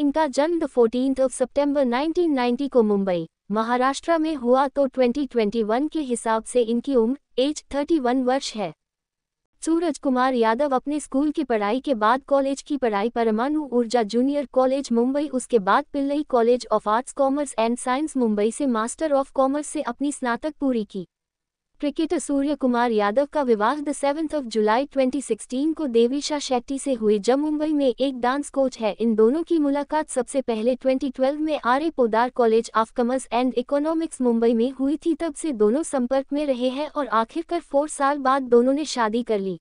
इनका जन्म fourteen of सितंबर 1990 को मुंबई महाराष्ट्र में हुआ तो 2021 के हिसाब से इनकी उम्र एज 31 वर्ष है सूरज कुमार यादव अपने स्कूल की पढ़ाई के बाद कॉलेज की पढ़ाई परमाणु ऊर्जा जूनियर कॉलेज मुंबई उसके बाद Pillai college of arts commerce and science Mumbai से मास्टर ऑफ कॉमर्स से अपनी स्नातक पूरी की क्रिकेटर सूर्य कुमार यादव का विवाह द सेवेंथ ऑफ जुलाई 2016 को देवीशा शेट्टी से हुई जब मुंबई में एक डांस कोच है इन दोनों की मुलाकात सबसे पहले 2012 में Arya Podar college of commerce and economics Mumbai में हुई थी तब से दोनों संपर्क में रहे हैं और आखिरकार फोर साल बाद दोनों ने शादी कर ली